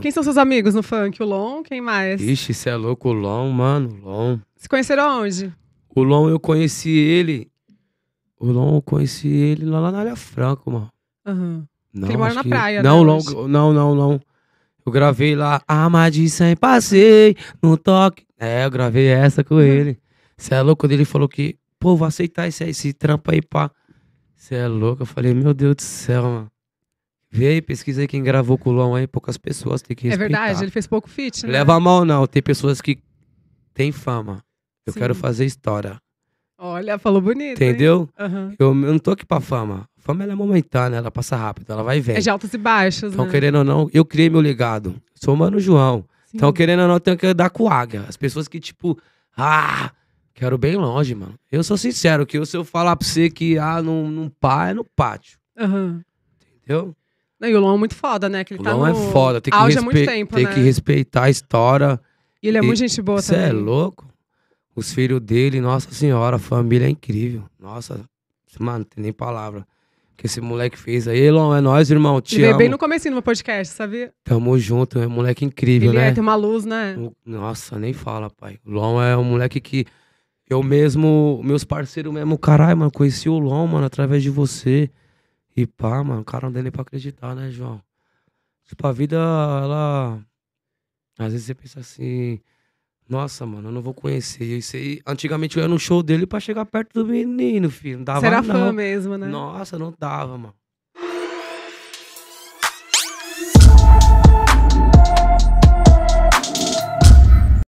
Quem são seus amigos no funk? O Lon? Quem mais? Ixi, você é louco, o Lon, mano, Lon. Se conheceram onde? O Lon, eu conheci ele. O Lon, eu conheci ele lá, lá na Área Franco, mano. Uhum. Não, ele mora na que... praia, não, né? não, não, não. Eu gravei lá, ama de sem passei, no toque. É, eu gravei essa com uhum. ele. Você é louco? Quando ele falou que, pô, vou aceitar esse, esse trampo aí, pá. Você é louco? Eu falei, meu Deus do céu, mano. Vê aí, pesquisa aí quem gravou o culão aí, poucas pessoas tem que respeitar. É verdade, ele fez pouco fit, né? Leva mal não, tem pessoas que têm fama. Eu Sim. quero fazer história. Olha, falou bonito. Entendeu? Uhum. Eu, eu, não tô aqui pra fama. A fama é momentânea, ela passa rápido, ela vai e vem. É de altos e baixos, Então, né? querendo ou não, eu criei meu legado. Sou Mano João. Sim. Então, querendo ou não, eu tenho que andar com águia. As pessoas que, tipo, ah, quero bem longe, mano. Eu sou sincero, que eu, se eu falar pra você que, ah, não, não pá, é no pátio. Uhum. Entendeu? Não, e o Lon é muito foda, né? Que ele o tá no... é foda, tem que, respe... muito tempo, tem né? que respeitar a história. E ele é e... muito gente boa Cê é também. Você é louco? Os filhos dele, nossa senhora, a família é incrível. Nossa, mano, não tem nem palavra. Que esse moleque fez aí, Lon, é nós, irmão, te ele amo. bem no comecinho do meu podcast, sabia? Tamo junto, é um moleque incrível, ele é, né? Ele é, tem uma luz, né? Nossa, nem fala, pai. O Lon é um moleque que eu mesmo, meus parceiros mesmo, caralho, mano, conheci o Lon, mano, através de você. E pá, mano, o cara não deu nem pra acreditar, né, João? Tipo, a vida, ela. Às vezes você pensa assim. Nossa, mano, eu não vou conhecer. Eu sei, antigamente eu ia no show dele pra chegar perto do menino, filho. Não dava, Será não. fã mesmo, né? Nossa, não dava, mano.